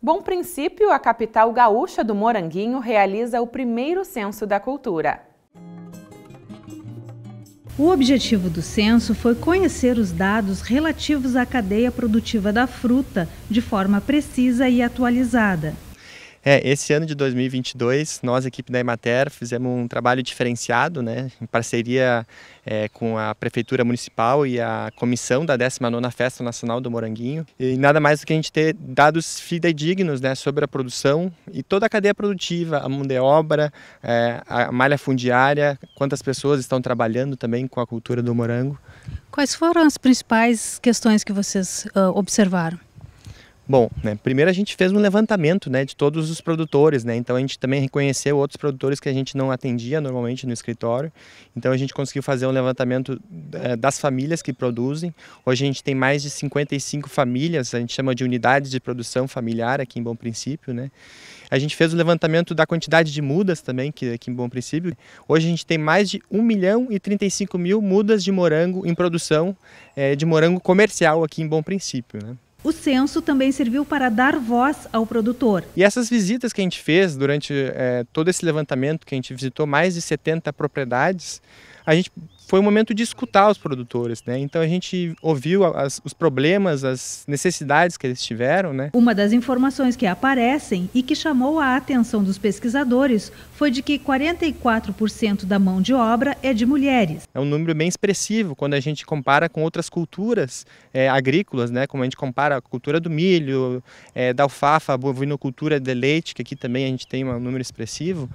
Bom Princípio, a capital gaúcha do Moranguinho, realiza o primeiro censo da cultura. O objetivo do censo foi conhecer os dados relativos à cadeia produtiva da fruta de forma precisa e atualizada. É, esse ano de 2022, nós, equipe da Emater, fizemos um trabalho diferenciado, né, em parceria é, com a Prefeitura Municipal e a comissão da 19ª Festa Nacional do Moranguinho. E nada mais do que a gente ter dados fidedignos né, sobre a produção e toda a cadeia produtiva, a mão de obra, é, a malha fundiária, quantas pessoas estão trabalhando também com a cultura do morango. Quais foram as principais questões que vocês uh, observaram? Bom, né, primeiro a gente fez um levantamento né, de todos os produtores, né, então a gente também reconheceu outros produtores que a gente não atendia normalmente no escritório, então a gente conseguiu fazer um levantamento é, das famílias que produzem. Hoje a gente tem mais de 55 famílias, a gente chama de unidades de produção familiar aqui em Bom Princípio. Né? A gente fez o levantamento da quantidade de mudas também que aqui em Bom Princípio. Hoje a gente tem mais de 1 milhão e 35 mil mudas de morango em produção, é, de morango comercial aqui em Bom Princípio. Né? O censo também serviu para dar voz ao produtor. E essas visitas que a gente fez durante é, todo esse levantamento, que a gente visitou mais de 70 propriedades, a gente foi o momento de escutar os produtores, né? Então a gente ouviu as, os problemas, as necessidades que eles tiveram, né? Uma das informações que aparecem e que chamou a atenção dos pesquisadores foi de que 44% da mão de obra é de mulheres. É um número bem expressivo quando a gente compara com outras culturas é, agrícolas, né? Como a gente compara a cultura do milho, é, da alfafa, a bovinocultura de leite, que aqui também a gente tem um número expressivo.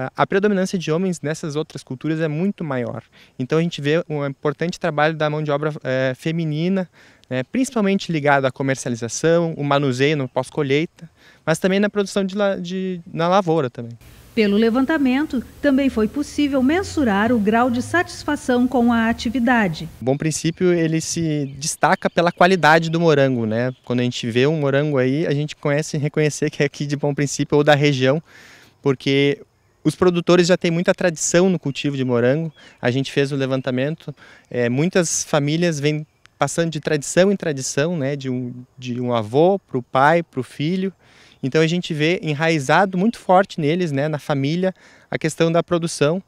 Ah, a predominância de homens nessas outras culturas é muito maior. Então a gente vê um importante trabalho da mão de obra é, feminina, né, principalmente ligado à comercialização, o manuseio no pós-colheita, mas também na produção de, de, na lavoura também. Pelo levantamento, também foi possível mensurar o grau de satisfação com a atividade. bom princípio ele se destaca pela qualidade do morango, né? Quando a gente vê um morango aí, a gente conhece reconhecer que é aqui de bom princípio ou da região, porque os produtores já têm muita tradição no cultivo de morango. A gente fez o levantamento. É, muitas famílias vêm passando de tradição em tradição, né, de um, de um avô para o pai, para o filho. Então a gente vê enraizado muito forte neles, né, na família, a questão da produção.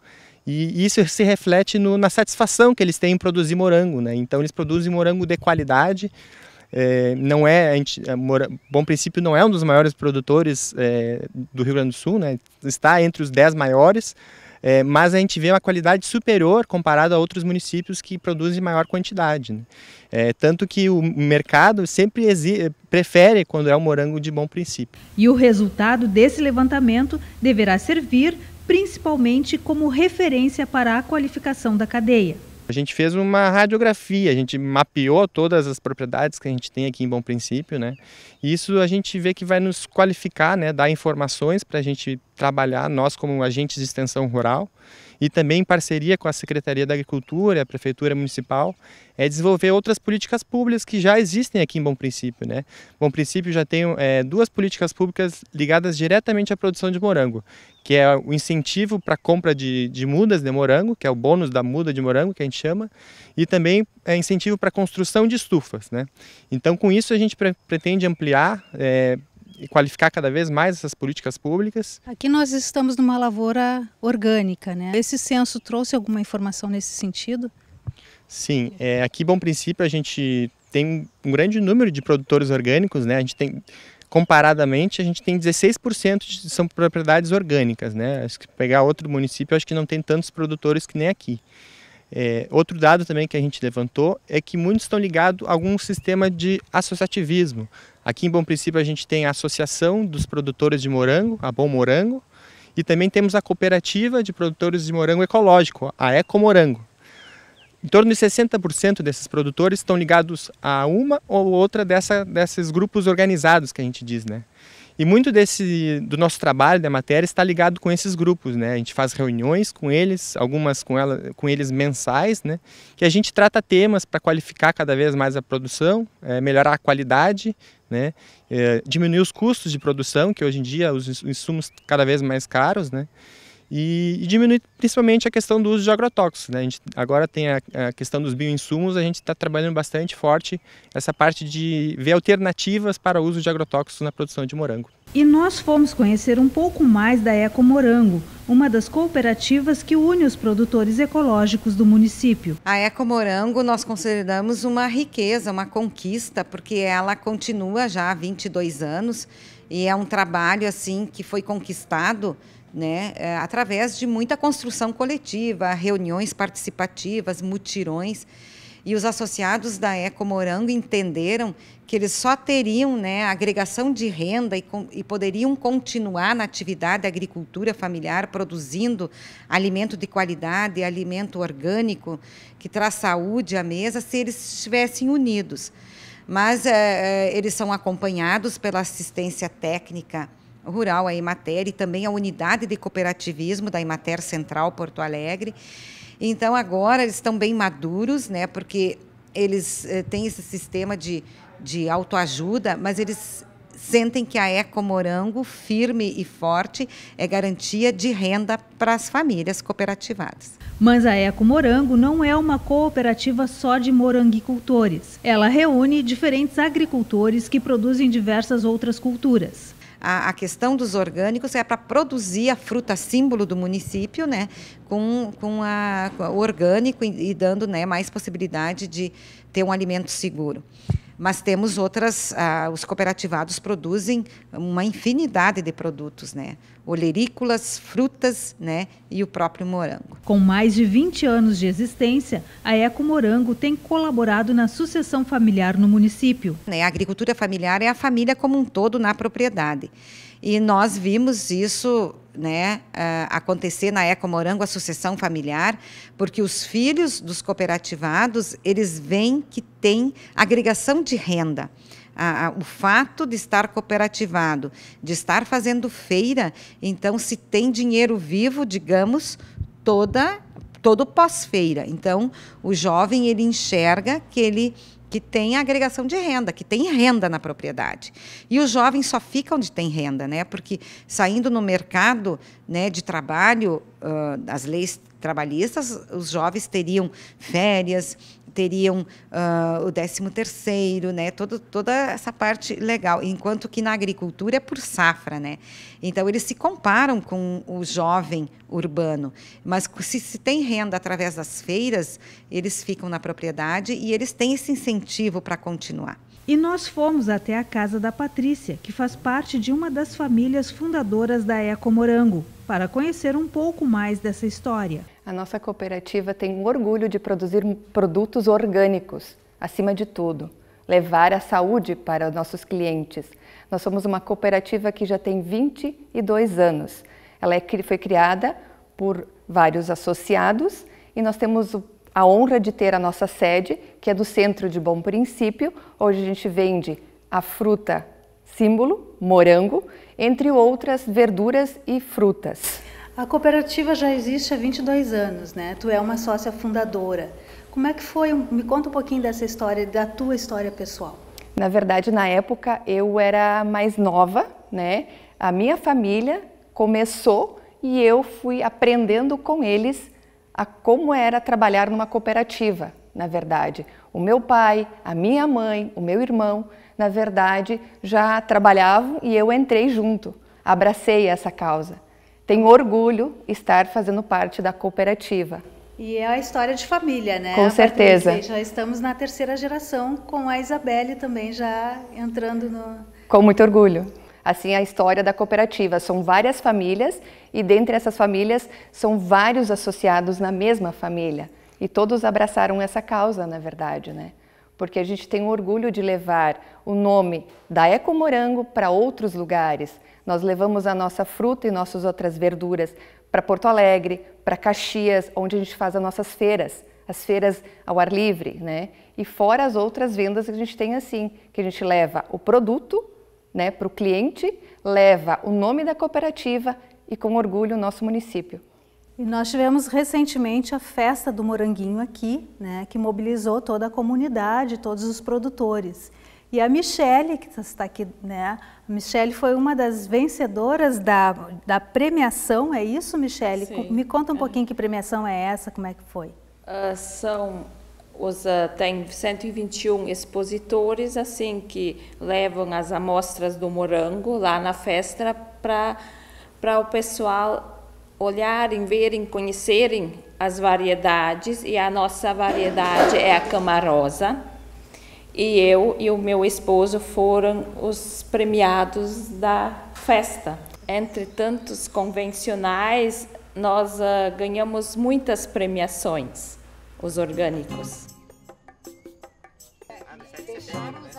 E isso se reflete no, na satisfação que eles têm em produzir morango. Né? Então eles produzem morango de qualidade, é, não é, gente, é, Mora, Bom Princípio não é um dos maiores produtores é, do Rio Grande do Sul, né? está entre os 10 maiores, é, mas a gente vê uma qualidade superior comparado a outros municípios que produzem maior quantidade. Né? É, tanto que o mercado sempre prefere quando é um morango de bom princípio. E o resultado desse levantamento deverá servir principalmente como referência para a qualificação da cadeia. A gente fez uma radiografia, a gente mapeou todas as propriedades que a gente tem aqui em Bom Princípio, né? E isso a gente vê que vai nos qualificar, né? Dar informações para a gente trabalhar, nós como agentes de extensão rural e também em parceria com a Secretaria da Agricultura, a Prefeitura Municipal, é desenvolver outras políticas públicas que já existem aqui em Bom Princípio. Né? Bom Princípio já tem é, duas políticas públicas ligadas diretamente à produção de morango, que é o incentivo para compra de, de mudas de morango, que é o bônus da muda de morango, que a gente chama, e também é incentivo para construção de estufas. Né? Então, com isso, a gente pre pretende ampliar, é, e qualificar cada vez mais essas políticas públicas. Aqui nós estamos numa lavoura orgânica, né? Esse censo trouxe alguma informação nesse sentido? Sim, é, aqui Bom Princípio a gente tem um grande número de produtores orgânicos, né? A gente tem comparadamente, a gente tem 16% de, são propriedades orgânicas, né? que pegar outro município, acho que não tem tantos produtores que nem aqui. É, outro dado também que a gente levantou é que muitos estão ligados a algum sistema de associativismo. Aqui em Bom Princípio a gente tem a Associação dos Produtores de Morango, a Bom Morango, e também temos a Cooperativa de Produtores de Morango Ecológico, a Ecomorango. Em torno de 60% desses produtores estão ligados a uma ou outra dessa, desses grupos organizados que a gente diz, né? E muito desse do nosso trabalho, da matéria, está ligado com esses grupos, né? A gente faz reuniões com eles, algumas com, ela, com eles mensais, né? Que a gente trata temas para qualificar cada vez mais a produção, é, melhorar a qualidade, né? É, diminuir os custos de produção, que hoje em dia os insumos cada vez mais caros, né? e, e principalmente a questão do uso de agrotóxicos. Né? A gente agora tem a, a questão dos bioinsumos, a gente está trabalhando bastante forte essa parte de ver alternativas para o uso de agrotóxicos na produção de morango. E nós fomos conhecer um pouco mais da Eco Morango, uma das cooperativas que une os produtores ecológicos do município. A Eco Morango nós consideramos uma riqueza, uma conquista, porque ela continua já há 22 anos e é um trabalho assim que foi conquistado né, é, através de muita construção coletiva, reuniões participativas, mutirões. E os associados da Eco Morango entenderam que eles só teriam né, agregação de renda e, com, e poderiam continuar na atividade da agricultura familiar, produzindo alimento de qualidade, alimento orgânico, que traz saúde à mesa, se eles estivessem unidos mas é, é, eles são acompanhados pela assistência técnica rural, a Imater, e também a unidade de cooperativismo da Imater Central Porto Alegre. Então, agora eles estão bem maduros, né, porque eles eh, têm esse sistema de, de autoajuda, mas eles sentem que a Ecomorango, firme e forte, é garantia de renda para as famílias cooperativadas. Mas a Ecomorango não é uma cooperativa só de moranguicultores. Ela reúne diferentes agricultores que produzem diversas outras culturas a, questão dos orgânicos é para produzir a fruta símbolo do município, né, com, com, a, com o orgânico e, e dando né, mais possibilidade de ter um alimento seguro mas temos outras, ah, os cooperativados produzem uma infinidade de produtos, né? Olerícolas, frutas, né? E o próprio morango. Com mais de 20 anos de existência, a Eco Morango tem colaborado na sucessão familiar no município. Né, a agricultura familiar é a família como um todo na propriedade. E nós vimos isso né, é, acontecer na Eco Morango, a sucessão familiar, porque os filhos dos cooperativados, eles veem que tem agregação de renda. A, a, o fato de estar cooperativado, de estar fazendo feira, então se tem dinheiro vivo, digamos, toda todo pós-feira. Então, o jovem ele enxerga que ele que tem agregação de renda, que tem renda na propriedade. E os jovens só ficam onde tem renda, né? Porque saindo no mercado né, de trabalho, uh, as leis trabalhistas, os jovens teriam férias, teriam uh, o 13 terceiro, né? Todo, toda essa parte legal. Enquanto que na agricultura é por safra, né? Então eles se comparam com o jovem urbano, mas se, se tem renda através das feiras, eles ficam na propriedade e eles têm esse incentivo para continuar. E nós fomos até a casa da Patrícia, que faz parte de uma das famílias fundadoras da Eco Morango, para conhecer um pouco mais dessa história. A nossa cooperativa tem um orgulho de produzir produtos orgânicos, acima de tudo, levar a saúde para os nossos clientes. Nós somos uma cooperativa que já tem 22 anos. Ela é foi criada por vários associados e nós temos o a honra de ter a nossa sede, que é do Centro de Bom Princípio. Hoje a gente vende a fruta símbolo, morango, entre outras verduras e frutas. A cooperativa já existe há 22 anos, né? Tu é uma sócia fundadora. Como é que foi? Me conta um pouquinho dessa história, da tua história pessoal. Na verdade, na época eu era mais nova, né? A minha família começou e eu fui aprendendo com eles a como era trabalhar numa cooperativa, na verdade. O meu pai, a minha mãe, o meu irmão, na verdade, já trabalhavam e eu entrei junto, abracei essa causa. Tenho orgulho de estar fazendo parte da cooperativa. E é a história de família, né? Com certeza. Já estamos na terceira geração, com a Isabelle também já entrando no. Com muito orgulho. Assim, a história da cooperativa. São várias famílias e, dentre essas famílias, são vários associados na mesma família. E todos abraçaram essa causa, na verdade, né? Porque a gente tem o orgulho de levar o nome da Eco Morango para outros lugares. Nós levamos a nossa fruta e nossas outras verduras para Porto Alegre, para Caxias, onde a gente faz as nossas feiras, as feiras ao ar livre, né? E fora as outras vendas que a gente tem assim, que a gente leva o produto né, para o cliente, leva o nome da cooperativa e com orgulho o nosso município. E nós tivemos recentemente a festa do Moranguinho aqui, né, que mobilizou toda a comunidade, todos os produtores. E a Michele, que está aqui, né? A Michele foi uma das vencedoras da, da premiação, é isso, Michele? Me conta um é. pouquinho que premiação é essa, como é que foi? Uh, são os, tem 121 expositores assim que levam as amostras do morango lá na festa para o pessoal olharem, verem, conhecerem as variedades e a nossa variedade é a camarosa. E eu e o meu esposo foram os premiados da festa. Entre tantos convencionais, nós uh, ganhamos muitas premiações, os orgânicos. you.